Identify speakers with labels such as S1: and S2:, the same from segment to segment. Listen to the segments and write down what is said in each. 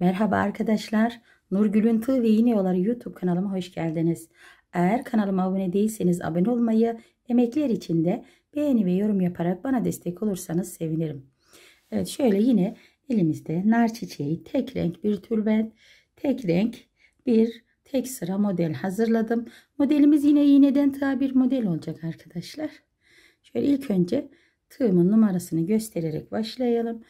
S1: Merhaba arkadaşlar. Nurgül'ün Tığ ve Yine Yolları YouTube kanalıma hoş geldiniz. Eğer kanalıma abone değilseniz abone olmayı, emekler için de beğeni ve yorum yaparak bana destek olursanız sevinirim. Evet şöyle yine elimizde nar çiçeği tek renk bir türben, tek renk bir tek sıra model hazırladım. Modelimiz yine iğneden tığa bir model olacak arkadaşlar. Şöyle ilk önce tığımın numarasını göstererek başlayalım.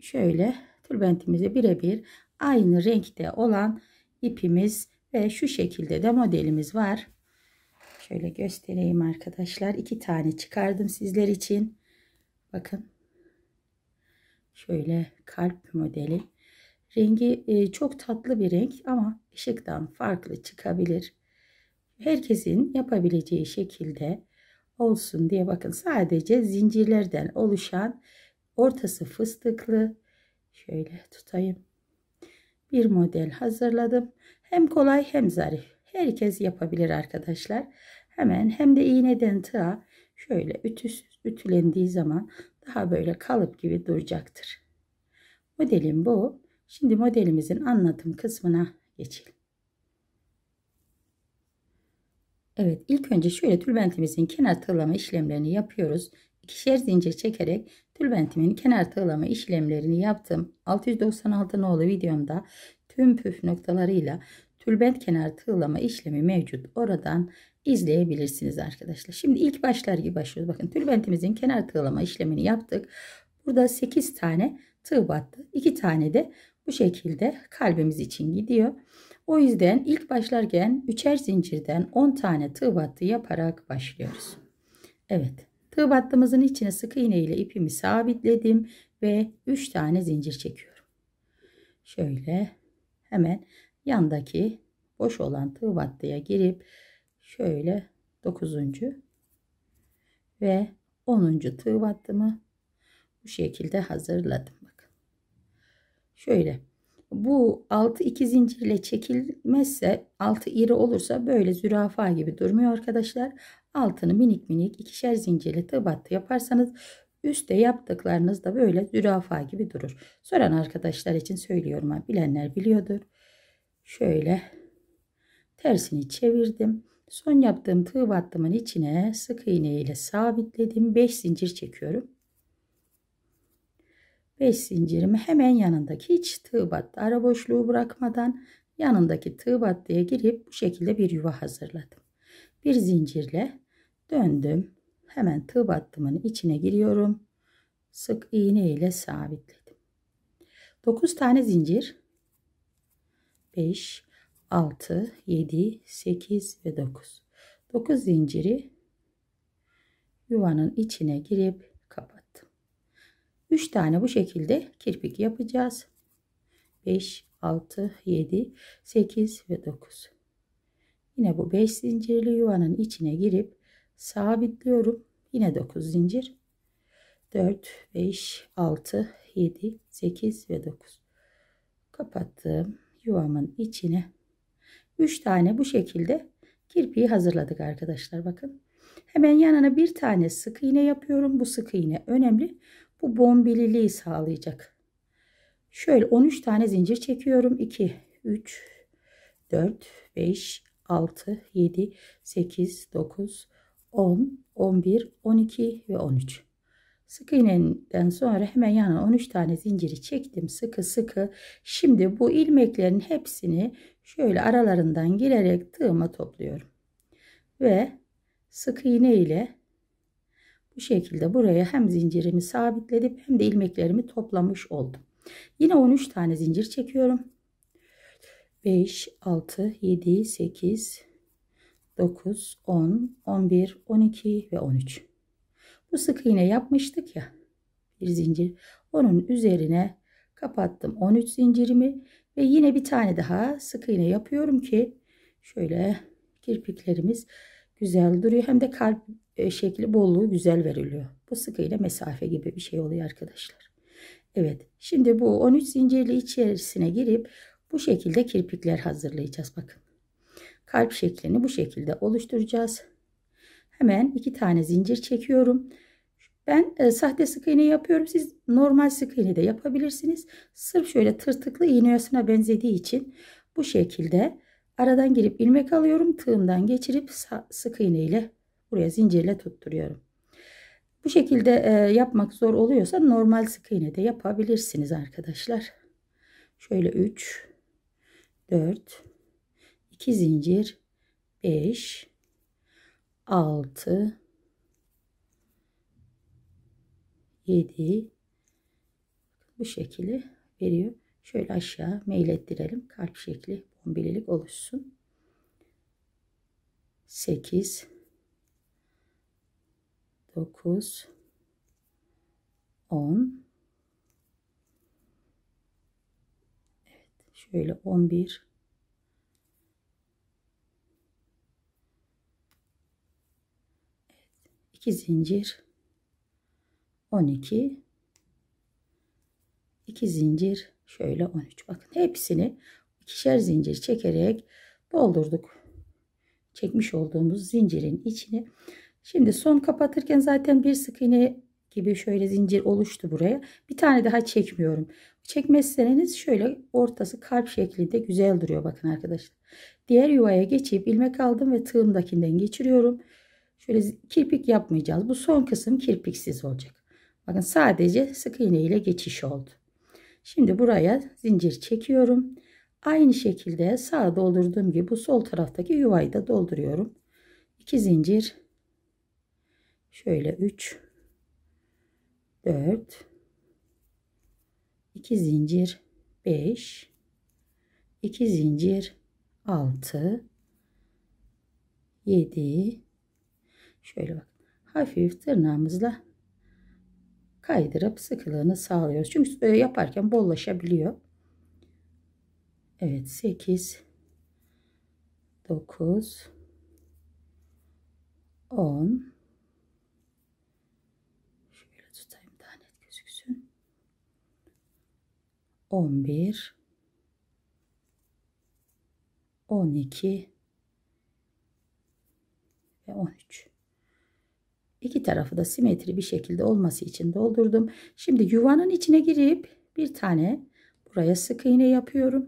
S1: Şöyle tülbentimize birebir aynı renkte olan ipimiz ve şu şekilde de modelimiz var. Şöyle göstereyim arkadaşlar. İki tane çıkardım sizler için. Bakın. Şöyle kalp modeli. Rengi e, çok tatlı bir renk ama ışıktan farklı çıkabilir. Herkesin yapabileceği şekilde olsun diye bakın sadece zincirlerden oluşan ortası fıstıklı Şöyle tutayım. Bir model hazırladım. Hem kolay hem zarif. Herkes yapabilir arkadaşlar. Hemen hem de iğneden tığa şöyle ütüsüz ütülendiği zaman daha böyle kalıp gibi duracaktır. Modelim bu. Şimdi modelimizin anlatım kısmına geçelim. Evet ilk önce şöyle tülbentimizin kenar tığlama işlemlerini yapıyoruz ikişer zincir çekerek tülbentimin kenar tığlama işlemlerini yaptım. 696 nolu videomda tüm püf noktalarıyla tülbent kenar tığlama işlemi mevcut. Oradan izleyebilirsiniz arkadaşlar. Şimdi ilk başlar gibi başlıyoruz. Bakın tülbentimizin kenar tığlama işlemini yaptık. Burada 8 tane tığ battı. 2 tane de bu şekilde kalbimiz için gidiyor. O yüzden ilk başlarken üçer zincirden 10 tane tığ battı yaparak başlıyoruz. Evet. Tığ battımızın içine sık iğne ile ipimi sabitledim ve 3 tane zincir çekiyorum. Şöyle hemen yandaki boş olan tığ battıya girip şöyle 9. ve 10. tığ battımı bu şekilde hazırladım. Bakın. Şöyle bu 6 2 zincirle çekilmezse altı iri olursa böyle zürafa gibi durmuyor arkadaşlar altını minik minik ikişer tığ battı yaparsanız üstte yaptıklarınız da böyle zürafa gibi durur. Soran arkadaşlar için söylüyorum ha bilenler biliyordur. Şöyle tersini çevirdim. Son yaptığım tığ battımın içine sık iğne ile sabitledim. 5 zincir çekiyorum. 5 zincirimi hemen yanındaki hiç tığ battı ara boşluğu bırakmadan yanındaki tığ battıya girip bu şekilde bir yuva hazırladım. Bir zincirle Döndüm. Hemen tığ battımın içine giriyorum. Sık iğne ile sabitledim. 9 tane zincir. 5, 6, 7, 8 ve 9. 9 zinciri yuvanın içine girip kapattım. 3 tane bu şekilde kirpik yapacağız. 5, 6, 7, 8 ve 9. Yine bu 5 zincirli yuvanın içine girip sabitliyorum. Yine 9 zincir. 4, 5, 6, 7, 8 ve 9. Kapattığım yuvamın içine 3 tane bu şekilde kirpiği hazırladık arkadaşlar. Bakın hemen yanına bir tane sık iğne yapıyorum. Bu sık iğne önemli. Bu bombililiği sağlayacak. Şöyle 13 tane zincir çekiyorum. 2, 3, 4, 5, 6, 7, 8, 9, 10, 11, 12 ve 13. Sık iğneden sonra hemen yanına 13 tane zinciri çektim sıkı sıkı. Şimdi bu ilmeklerin hepsini şöyle aralarından girerek tığıma topluyorum. Ve sık iğne ile bu şekilde buraya hem zincirimi sabitledim hem de ilmeklerimi toplamış oldum. Yine 13 tane zincir çekiyorum. 5, 6, 7, 8, 9, 10, 11, 12 ve 13. Bu sık iğne yapmıştık ya. Bir zincir. Onun üzerine kapattım 13 zincirimi ve yine bir tane daha sık iğne yapıyorum ki şöyle kirpiklerimiz güzel duruyor. Hem de kalp e, şekli bolluğu güzel veriliyor. Bu sık iğne mesafe gibi bir şey oluyor arkadaşlar. Evet şimdi bu 13 zincirli içerisine girip bu şekilde kirpikler hazırlayacağız bakın kalp şeklini bu şekilde oluşturacağız. Hemen iki tane zincir çekiyorum. Ben e, sahte sık iğne yapıyorum. Siz normal sık iğne de yapabilirsiniz. Sırf şöyle tırtıklı iğne yasına benzediği için bu şekilde aradan girip ilmek alıyorum. Tığımdan geçirip sık iğne ile buraya zincirle tutturuyorum. Bu şekilde e, yapmak zor oluyorsa normal sık iğne de yapabilirsiniz arkadaşlar. Şöyle 3 4 2 zincir 5 6 7 bu şekilde veriyor. Şöyle aşağı meylettirelim. Kalp şekli bombililik oluşsun. 8 9 10 Evet şöyle 11 2 zincir 12 2 zincir şöyle 13 bakın hepsini ikişer zincir çekerek doldurduk çekmiş olduğumuz zincirin içine şimdi son kapatırken zaten bir sık iğne gibi şöyle zincir oluştu buraya bir tane daha çekmiyorum çekmezseniz şöyle ortası kalp şeklinde güzel duruyor bakın arkadaşlar diğer yuvaya geçip ilmek aldım ve tığımdakinden geçiriyorum Şöyle kirpik yapmayacağız. Bu son kısım kirpiksiz olacak. Bakın sadece sık iğne ile geçiş oldu. Şimdi buraya zincir çekiyorum. Aynı şekilde sağa doldurduğum gibi bu sol taraftaki yuvayı da dolduruyorum. 2 zincir. Şöyle 3 4 2 zincir 5 2 zincir 6 7 Şöyle bak. Hafif tırnağımızla kaydırıp sıkılığını sağlıyoruz. Çünkü böyle yaparken bollaşabiliyor. Evet 8 9 10 şöyle tutayım daha net gözüksün 11 12 ve 13 İki tarafı da simetri bir şekilde olması için doldurdum. Şimdi yuvanın içine girip bir tane buraya sık iğne yapıyorum.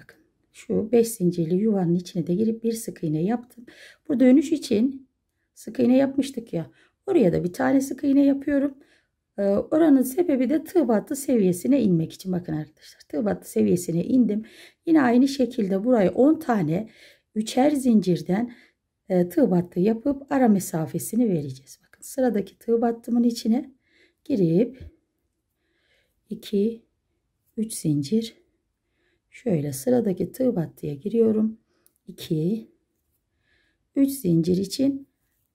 S1: Bakın şu 5 zincirli yuvanın içine de girip bir sık iğne yaptım. Bu dönüş için sık iğne yapmıştık ya. Oraya da bir tane sık iğne yapıyorum. Ee, oranın sebebi de tığ battı seviyesine inmek için. Bakın arkadaşlar tığ battı seviyesine indim. Yine aynı şekilde buraya 10 tane üçer zincirden e, tığ battı yapıp ara mesafesini vereceğiz. Bakın sıradaki tığ battımın içine girip 2 3 zincir şöyle sıradaki tığ battıya giriyorum. 2 3 zincir için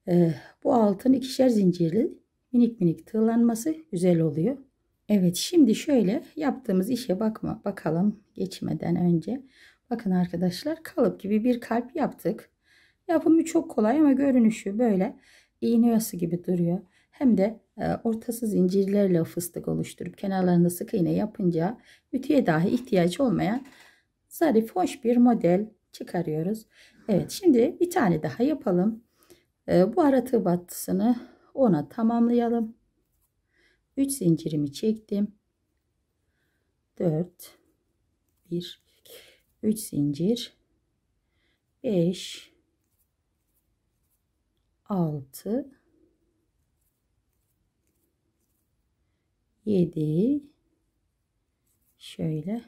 S1: e, bu altın ikişer zincirli minik minik tığlanması güzel oluyor. Evet şimdi şöyle yaptığımız işe bakma bakalım geçmeden önce. Bakın arkadaşlar kalıp gibi bir kalp yaptık. Yapımı çok kolay ama görünüşü böyle iğne yası gibi duruyor. Hem de e, ortası zincirlerle fıstık oluşturup kenarlarında sık iğne yapınca ütüye dahi ihtiyaç olmayan zarif hoş bir model çıkarıyoruz. Evet şimdi bir tane daha yapalım. E, bu aratı battısını ona tamamlayalım. 3 zincirimi çektim. 4 1 3 zincir 5 6 7 şöyle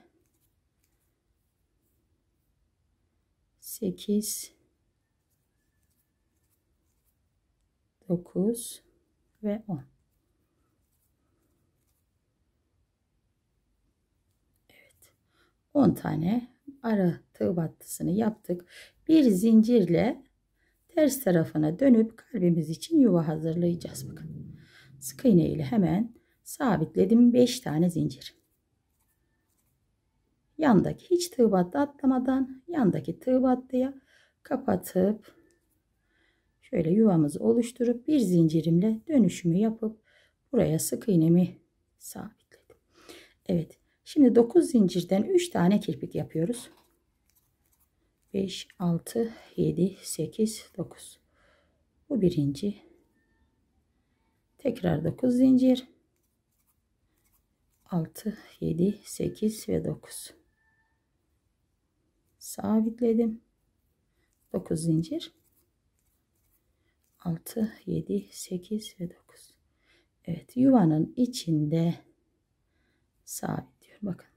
S1: 8 9 ve 10 Evet 10 tane ara tığ battısını yaptık bir zincirle ters tarafına dönüp kalbimiz için yuva hazırlayacağız. Bakın. Sık iğne ile hemen sabitledim 5 tane zincir. Yandaki hiç tığ battı atlamadan yandaki tığ battıya kapatıp şöyle yuvamızı oluşturup bir zincirimle dönüşümü yapıp buraya sık iğnemi sabitledim. Evet. Şimdi 9 zincirden 3 tane kirpik yapıyoruz. 5 6 7 8 9 bu birinci tekrar 9 zincir 6 7 8 ve 9 sabitledim 9 zincir 6 7 8 ve 9 Evet yuvanın içinde sabitliyorum bakın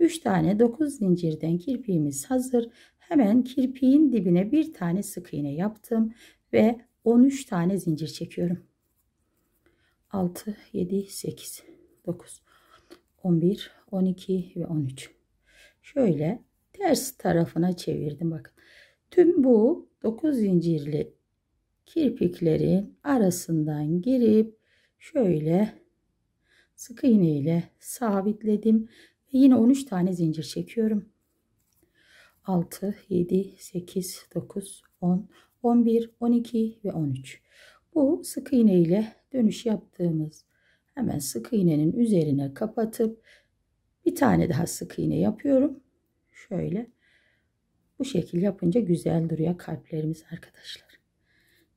S1: 3 tane 9 zincirden kirpiğimiz hazır. Hemen kirpiğin dibine bir tane sık iğne yaptım ve 13 tane zincir çekiyorum. 6, 7, 8, 9, 11, 12 ve 13. Şöyle ters tarafına çevirdim. Bakın tüm bu 9 zincirli kirpiklerin arasından girip şöyle sık iğne ile sabitledim yine 13 tane zincir çekiyorum. 6, 7, 8, 9, 10, 11, 12 ve 13. Bu sık iğne ile dönüş yaptığımız hemen sık iğnenin üzerine kapatıp bir tane daha sık iğne yapıyorum. Şöyle bu şekil yapınca güzel duruyor kalplerimiz arkadaşlar.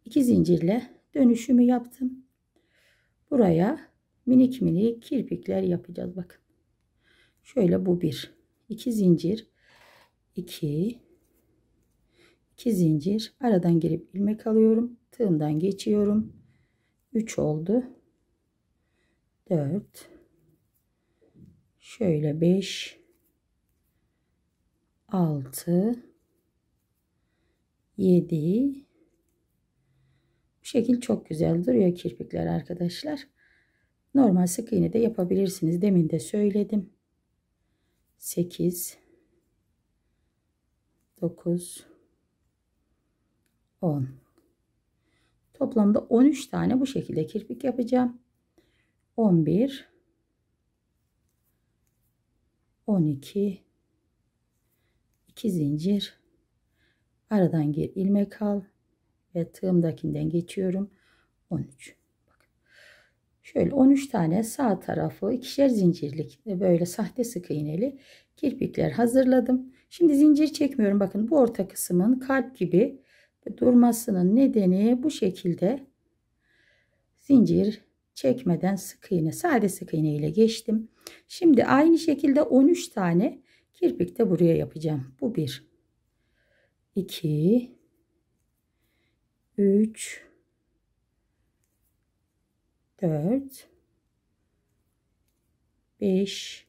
S1: 2 zincirle dönüşümü yaptım. Buraya minik minik kirpikler yapacağız bakın. Şöyle bu bir. iki zincir. iki, iki zincir. Aradan girip ilmek alıyorum. Tığımdan geçiyorum. 3 oldu. 4 Şöyle 5 6 7 Bu şekil çok güzel duruyor kirpikler arkadaşlar. Normal sık iğne de yapabilirsiniz. Demin de söyledim. 8 9 10 Toplamda 13 tane bu şekilde kirpik yapacağım. 11 12 2 zincir aradan gir ilmek al ve tığımdakinden geçiyorum 13 Şöyle 13 tane sağ tarafı ikişer zincirlik böyle sahte sık iğneli kirpikler hazırladım. Şimdi zincir çekmiyorum. Bakın bu orta kısmın kalp gibi durmasının nedeni bu şekilde zincir çekmeden sık iğne sade sık iğne ile geçtim. Şimdi aynı şekilde 13 tane kirpik de buraya yapacağım. Bu bir, iki, üç. 4 5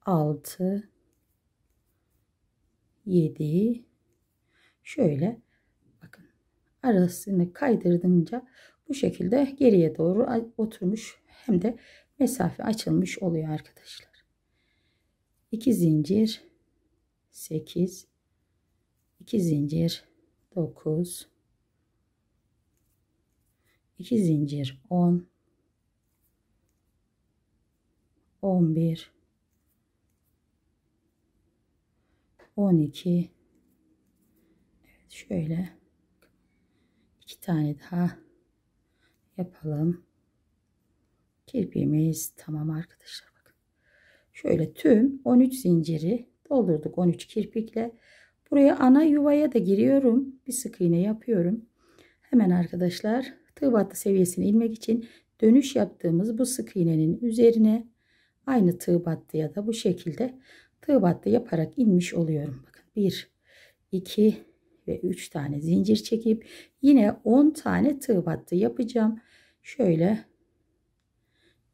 S1: 6 7 şöyle bakın arasını kaydırdınca bu şekilde geriye doğru oturmuş hem de mesafe açılmış oluyor arkadaşlar. 2 zincir 8 2 zincir 9 2 zincir 10 11 12 evet şöyle iki tane daha yapalım kirpiğimiz tamam arkadaşlar bakın şöyle tüm 13 zinciri doldurduk 13 kirpikle buraya ana yuvaya da giriyorum bir sık iğne yapıyorum hemen arkadaşlar tığ battı seviyesine ilmek için dönüş yaptığımız bu sık iğnenin üzerine aynı tığ battı ya da bu şekilde tığ battı yaparak inmiş oluyorum. Bakın 1 2 ve 3 tane zincir çekip yine 10 tane tığ battı yapacağım. Şöyle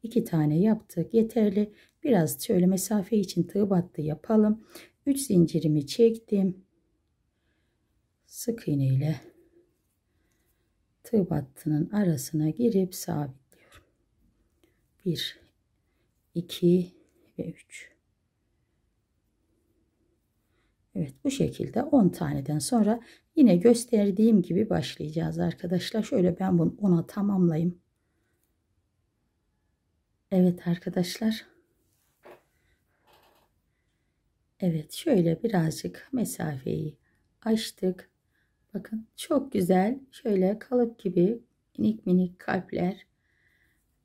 S1: 2 tane yaptık yeterli. Biraz şöyle mesafe için tığ battı yapalım. 3 zincirimi çektim. Sık iğne ile tığ battının arasına girip sabitliyorum. 1 2 ve 3 Evet bu şekilde 10 taneden sonra yine gösterdiğim gibi başlayacağız arkadaşlar. Şöyle ben bunu 10'a tamamlayayım. Evet arkadaşlar. Evet şöyle birazcık mesafeyi açtık. Bakın çok güzel şöyle kalıp gibi minik minik kalpler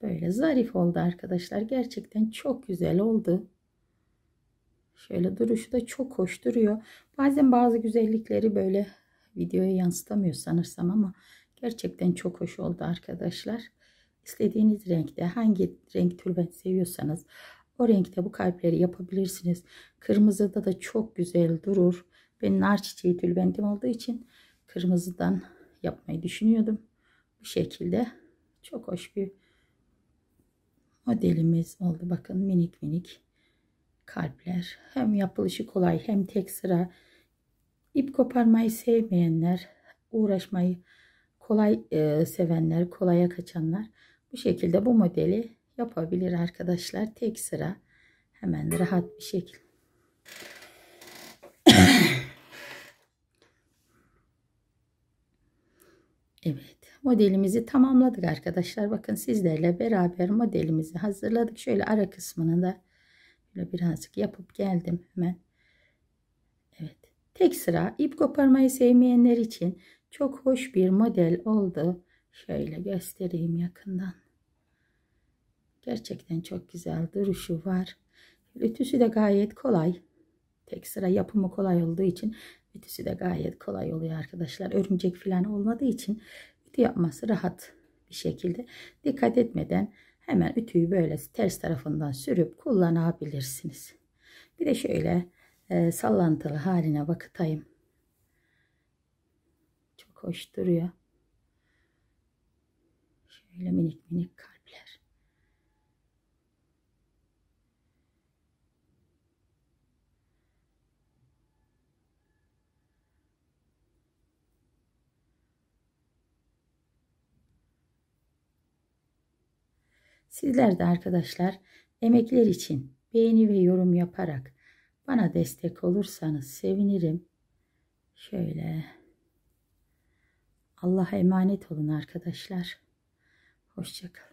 S1: böyle zarif oldu arkadaşlar. Gerçekten çok güzel oldu. Şöyle duruşu da çok hoş duruyor. Bazen bazı güzellikleri böyle videoya yansıtamıyor sanırsam ama gerçekten çok hoş oldu arkadaşlar. İstediğiniz renkte hangi renk tülbent seviyorsanız o renkte bu kalpleri yapabilirsiniz. Kırmızıda da çok güzel durur. Ben nar çiçeği tülbentim olduğu için kırmızıdan yapmayı düşünüyordum. Bu şekilde çok hoş bir modelimiz oldu. Bakın minik minik kalpler. Hem yapılışı kolay hem tek sıra. İp koparmayı sevmeyenler, uğraşmayı kolay e, sevenler, kolaya kaçanlar bu şekilde bu modeli yapabilir arkadaşlar. Tek sıra hemen rahat bir şekilde. Evet modelimizi tamamladık arkadaşlar. Bakın sizlerle beraber modelimizi hazırladık. Şöyle ara kısmını da böyle birazcık yapıp geldim hemen. Evet tek sıra ip koparmayı sevmeyenler için çok hoş bir model oldu. Şöyle göstereyim yakından. Gerçekten çok güzel duruşu var. Ütüsü de gayet kolay. Tek sıra yapımı kolay olduğu için Ütüsü de gayet kolay oluyor arkadaşlar. Örümcek falan olmadığı için ütü yapması rahat bir şekilde. Dikkat etmeden hemen ütüyü böyle ters tarafından sürüp kullanabilirsiniz. Bir de şöyle e, sallantılı haline bakıtayım. Çok hoş duruyor. Şöyle minik minik kalp. Sizler de arkadaşlar emekler için beğeni ve yorum yaparak bana destek olursanız sevinirim. Şöyle Allah'a emanet olun arkadaşlar. Hoşçakalın.